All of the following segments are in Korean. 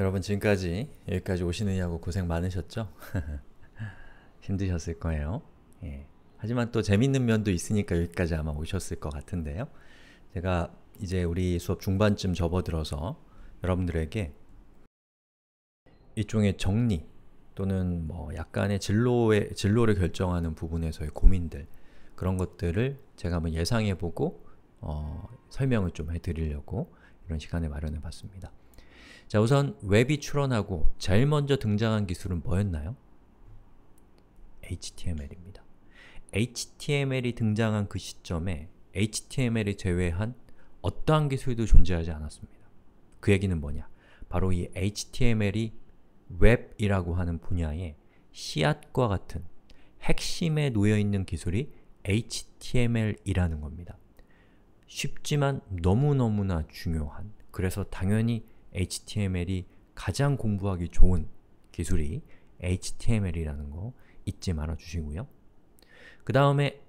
여러분 지금까지 여기까지 오시느냐고 고생 많으셨죠? 힘드셨을 거예요. 예. 하지만 또 재밌는 면도 있으니까 여기까지 아마 오셨을 것 같은데요. 제가 이제 우리 수업 중반쯤 접어들어서 여러분들에게 일종의 정리 또는 뭐 약간의 진로의 진로를 결정하는 부분에서의 고민들 그런 것들을 제가 한번 예상해보고 어, 설명을 좀 해드리려고 이런 시간을 마련해 봤습니다. 자 우선 웹이 출원하고 제일 먼저 등장한 기술은 뭐였나요? HTML입니다. HTML이 등장한 그 시점에 HTML이 제외한 어떠한 기술도 존재하지 않았습니다. 그 얘기는 뭐냐? 바로 이 HTML이 웹이라고 하는 분야의 씨앗과 같은 핵심에 놓여있는 기술이 HTML이라는 겁니다. 쉽지만 너무너무나 중요한, 그래서 당연히 HTML이 가장 공부하기 좋은 기술이 HTML이라는 거 잊지 말아 주시고요. 그 다음에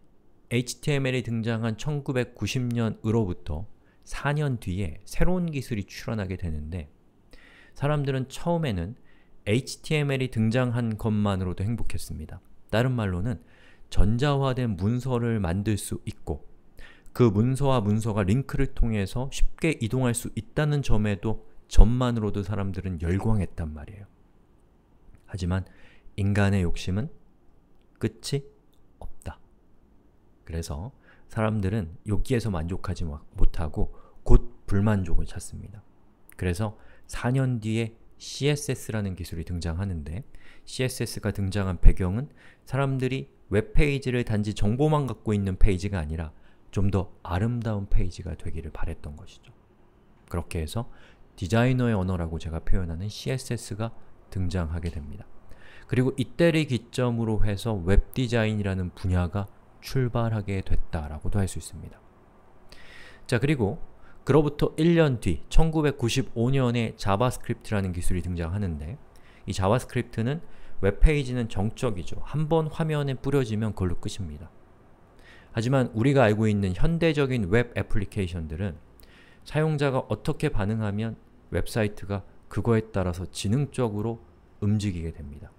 HTML이 등장한 1990년으로부터 4년 뒤에 새로운 기술이 출현하게 되는데 사람들은 처음에는 HTML이 등장한 것만으로도 행복했습니다. 다른 말로는 전자화된 문서를 만들 수 있고 그 문서와 문서가 링크를 통해서 쉽게 이동할 수 있다는 점에도 전만으로도 사람들은 열광했단 말이에요. 하지만 인간의 욕심은 끝이 없다. 그래서 사람들은 욕기에서 만족하지 못하고 곧 불만족을 찾습니다. 그래서 4년 뒤에 CSS라는 기술이 등장하는데 CSS가 등장한 배경은 사람들이 웹페이지를 단지 정보만 갖고 있는 페이지가 아니라 좀 더 아름다운 페이지가 되기를 바랬던 것이죠. 그렇게 해서 디자이너의 언어라고 제가 표현하는 CSS가 등장하게 됩니다. 그리고 이때를 기점으로 해서 웹 디자인이라는 분야가 출발하게 됐다라고도 할 수 있습니다. 자 그리고 그로부터 1년 뒤 1995년에 자바스크립트라는 기술이 등장하는데 이 자바스크립트는 웹페이지는 정적이죠. 한 번 화면에 뿌려지면 그걸로 끝입니다. 하지만 우리가 알고 있는 현대적인 웹 애플리케이션들은 사용자가 어떻게 반응하면 웹사이트가 그거에 따라서 지능적으로 움직이게 됩니다.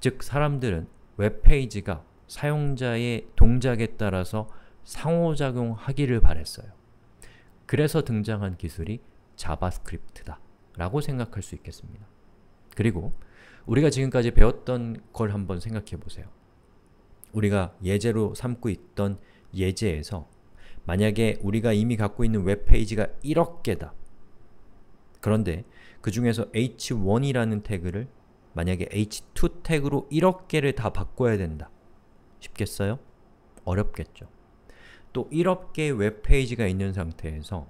즉, 사람들은 웹페이지가 사용자의 동작에 따라서 상호작용하기를 바랬어요. 그래서 등장한 기술이 자바스크립트다 라고 생각할 수 있겠습니다. 그리고 우리가 지금까지 배웠던 걸 한번 생각해 보세요. 우리가 예제로 삼고 있던 예제에서 만약에 우리가 이미 갖고 있는 웹페이지가 1억 개다. 그런데 그 중에서 h1이라는 태그를 만약에 h2 태그로 1억 개를 다 바꿔야 된다. 쉽겠어요? 어렵겠죠. 또 1억 개의 웹페이지가 있는 상태에서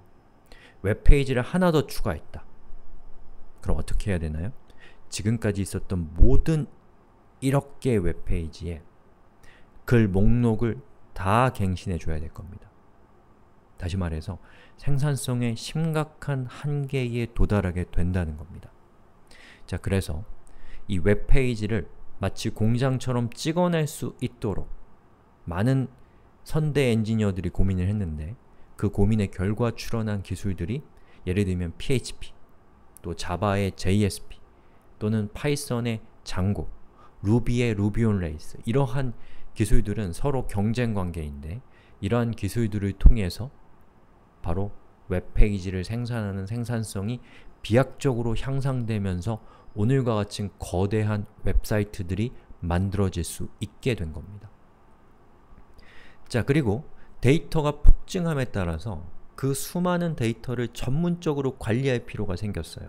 웹페이지를 하나 더 추가했다. 그럼 어떻게 해야 되나요? 지금까지 있었던 모든 1억 개의 웹페이지에 글 목록을 다 갱신해줘야 될 겁니다. 다시 말해서 생산성의 심각한 한계에 도달하게 된다는 겁니다. 자, 그래서 이 웹페이지를 마치 공장처럼 찍어낼 수 있도록 많은 선대 엔지니어들이 고민을 했는데 그 고민의 결과 출원한 기술들이 예를 들면 PHP, 또 자바의 JSP, 또는 파이썬의 장고, 루비의 루비 온 레이스 이러한 기술들은 서로 경쟁 관계인데 이러한 기술들을 통해서 바로 웹페이지를 생산하는 생산성이 비약적으로 향상되면서 오늘과 같은 거대한 웹사이트들이 만들어질 수 있게 된 겁니다. 자, 그리고 데이터가 폭증함에 따라서 그 수많은 데이터를 전문적으로 관리할 필요가 생겼어요.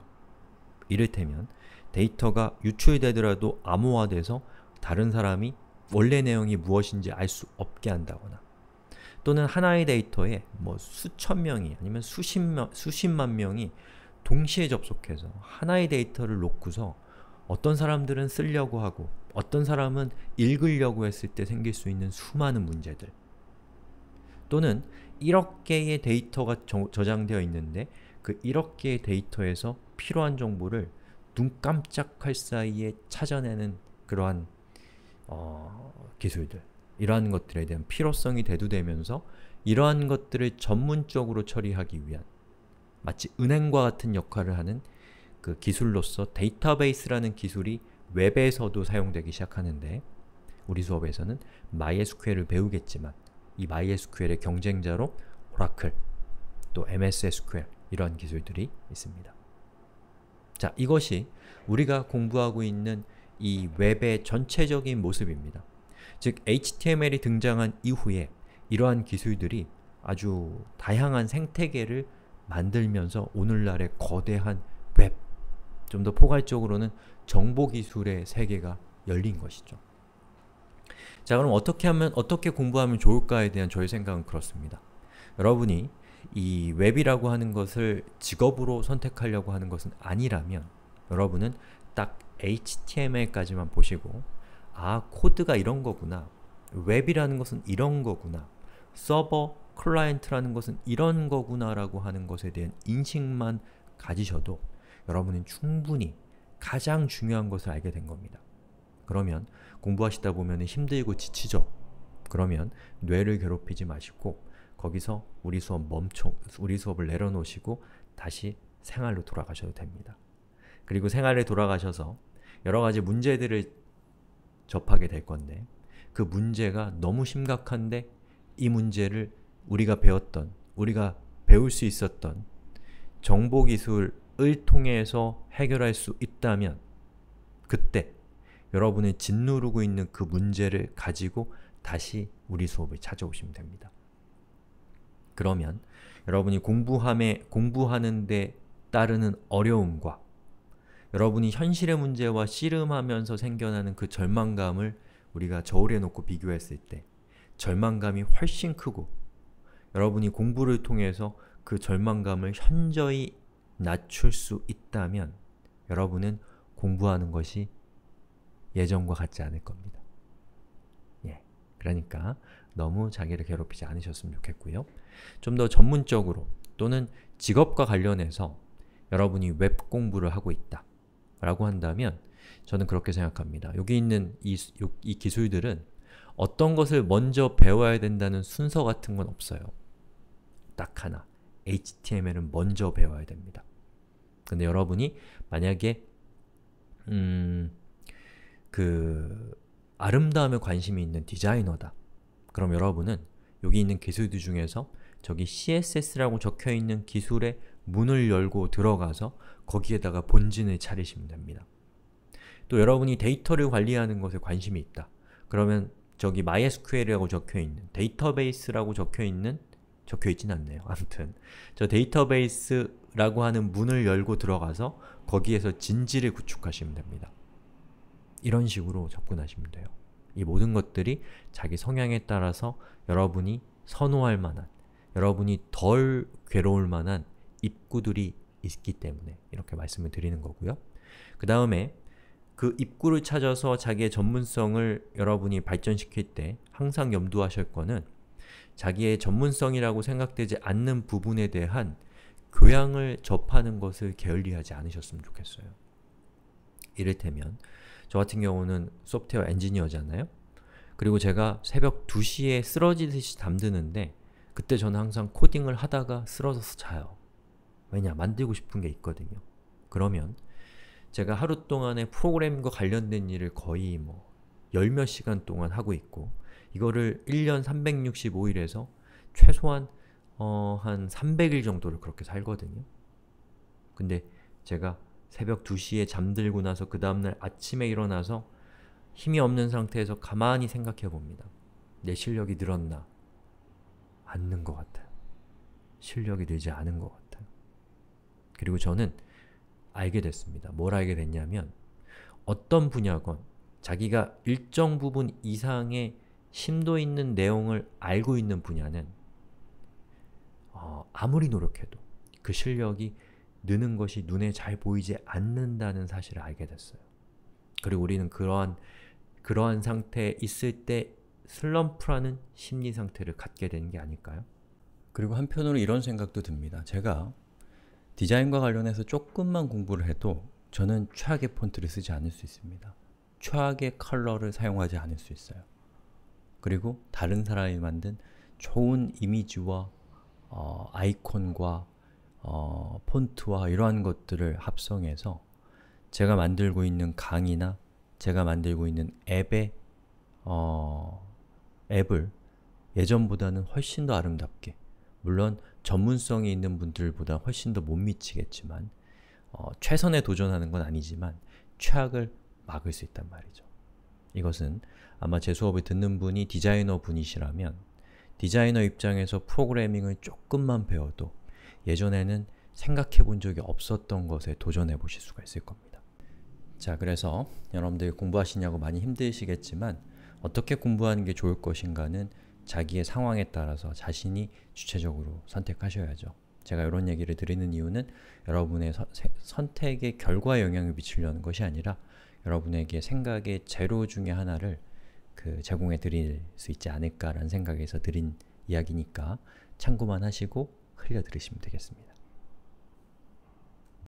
이를테면 데이터가 유출되더라도 암호화돼서 다른 사람이 원래 내용이 무엇인지 알 수 없게 한다거나 또는 하나의 데이터에 뭐 수천 명이 아니면 수십 명, 수십만 명이 동시에 접속해서 하나의 데이터를 놓고서 어떤 사람들은 쓰려고 하고 어떤 사람은 읽으려고 했을 때 생길 수 있는 수많은 문제들 또는 1억 개의 데이터가 저, 저장되어 있는데 그 1억 개의 데이터에서 필요한 정보를 눈 깜짝할 사이에 찾아내는 그러한 어, 기술들 이러한 것들에 대한 필요성이 대두되면서 이러한 것들을 전문적으로 처리하기 위한 마치 은행과 같은 역할을 하는 그 기술로서 데이터베이스라는 기술이 웹에서도 사용되기 시작하는데 우리 수업에서는 MySQL을 배우겠지만 이 MySQL의 경쟁자로 오라클, 또 MS SQL 이런 기술들이 있습니다. 자, 이것이 우리가 공부하고 있는 이 웹의 전체적인 모습입니다. 즉 HTML이 등장한 이후에 이러한 기술들이 아주 다양한 생태계를 만들면서 오늘날의 거대한 웹, 좀 더 포괄적으로는 정보기술의 세계가 열린 것이죠. 자 그럼 어떻게 하면, 어떻게 공부하면 좋을까에 대한 저의 생각은 그렇습니다. 여러분이 이 웹이라고 하는 것을 직업으로 선택하려고 하는 것은 아니라면 여러분은 딱 HTML까지만 보시고 아, 코드가 이런 거구나. 웹이라는 것은 이런 거구나. 서버, 클라이언트라는 것은 이런 거구나라고 하는 것에 대한 인식만 가지셔도 여러분은 충분히 가장 중요한 것을 알게 된 겁니다. 그러면 공부하시다 보면 힘들고 지치죠? 그러면 뇌를 괴롭히지 마시고 거기서 우리 수업 멈춰, 우리 수업을 내려놓으시고 다시 생활로 돌아가셔도 됩니다. 그리고 생활에 돌아가셔서 여러 가지 문제들을 접하게 될 건데 그 문제가 너무 심각한데 이 문제를 우리가 배웠던, 우리가 배울 수 있었던 정보기술을 통해서 해결할 수 있다면 그때 여러분이 짓누르고 있는 그 문제를 가지고 다시 우리 수업을 찾아오시면 됩니다. 그러면 여러분이 공부함에, 공부하는데 따르는 어려움과 여러분이 현실의 문제와 씨름하면서 생겨나는 그 절망감을 우리가 저울에 놓고 비교했을 때 절망감이 훨씬 크고 여러분이 공부를 통해서 그 절망감을 현저히 낮출 수 있다면 여러분은 공부하는 것이 예전과 같지 않을 겁니다. 예, 그러니까 너무 자기를 괴롭히지 않으셨으면 좋겠고요. 좀 더 전문적으로 또는 직업과 관련해서 여러분이 웹 공부를 하고 있다. 라고 한다면 저는 그렇게 생각합니다. 여기 있는 이, 이 기술들은 어떤 것을 먼저 배워야 된다는 순서 같은 건 없어요. 딱 하나, HTML은 먼저 배워야 됩니다. 근데 여러분이 만약에 음, 그 아름다움에 관심이 있는 디자이너다. 그럼 여러분은 여기 있는 기술들 중에서 저기 CSS라고 적혀있는 기술의 문을 열고 들어가서 거기에다가 본진을 차리시면 됩니다. 또 여러분이 데이터를 관리하는 것에 관심이 있다. 그러면 저기 MySQL이라고 적혀있는 데이터베이스라고 적혀있는 적혀있진 않네요. 아무튼 저 데이터베이스라고 하는 문을 열고 들어가서 거기에서 진지를 구축하시면 됩니다. 이런 식으로 접근하시면 돼요. 이 모든 것들이 자기 성향에 따라서 여러분이 선호할 만한, 여러분이 덜 괴로울 만한 입구들이 있기 때문에 이렇게 말씀을 드리는 거고요. 그 다음에 그 입구를 찾아서 자기의 전문성을 여러분이 발전시킬 때 항상 염두하실 거는 자기의 전문성이라고 생각되지 않는 부분에 대한 교양을 접하는 것을 게을리하지 않으셨으면 좋겠어요. 이를테면 저 같은 경우는 소프트웨어 엔지니어잖아요? 그리고 제가 새벽 2시에 쓰러지듯이 잠드는데 그때 저는 항상 코딩을 하다가 쓰러져서 자요. 왜냐, 만들고 싶은 게 있거든요. 그러면 제가 하루 동안에 프로그램과 관련된 일을 거의 뭐 열 몇 시간 동안 하고 있고 이거를 1년 365일에서 최소한 어, 한 300일 정도를 그렇게 살거든요. 근데 제가 새벽 2시에 잠들고 나서 그 다음날 아침에 일어나서 힘이 없는 상태에서 가만히 생각해 봅니다. 내 실력이 늘었나? 않는 것 같아요. 실력이 늘지 않은 것 같아요. 그리고 저는 알게 됐습니다. 뭘 알게 됐냐면 어떤 분야건 자기가 일정 부분 이상의 심도 있는 내용을 알고 있는 분야는 어, 아무리 노력해도 그 실력이 느는 것이 눈에 잘 보이지 않는다는 사실을 알게 됐어요. 그리고 우리는 그러한 그러한 상태에 있을 때 슬럼프라는 심리 상태를 갖게 되는 게 아닐까요? 그리고 한편으로 이런 생각도 듭니다. 제가 디자인과 관련해서 조금만 공부를 해도 저는 최악의 폰트를 쓰지 않을 수 있습니다. 최악의 컬러를 사용하지 않을 수 있어요. 그리고 다른 사람이 만든 좋은 이미지와 어, 아이콘과 어, 폰트와 이러한 것들을 합성해서 제가 만들고 있는 강의나 제가 만들고 있는 앱의 어, 앱을 예전보다는 훨씬 더 아름답게 물론 전문성이 있는 분들보다 훨씬 더 못 미치겠지만 어, 최선에 도전하는 건 아니지만 최악을 막을 수 있단 말이죠. 이것은 아마 제 수업을 듣는 분이 디자이너 분이시라면 디자이너 입장에서 프로그래밍을 조금만 배워도 예전에는 생각해 본 적이 없었던 것에 도전해 보실 수가 있을 겁니다. 자, 그래서 여러분들이 공부하시냐고 많이 힘드시겠지만 어떻게 공부하는 게 좋을 것인가는 자기의 상황에 따라서 자신이 주체적으로 선택하셔야죠. 제가 이런 얘기를 드리는 이유는 여러분의 서, 세, 선택의 결과 영향을 미치려는 것이 아니라 여러분에게 생각의 제로 중에 하나를 그 제공해 드릴 수 있지 않을까라는 생각에서 드린 이야기니까 참고만 하시고 흘려 들으시면 되겠습니다.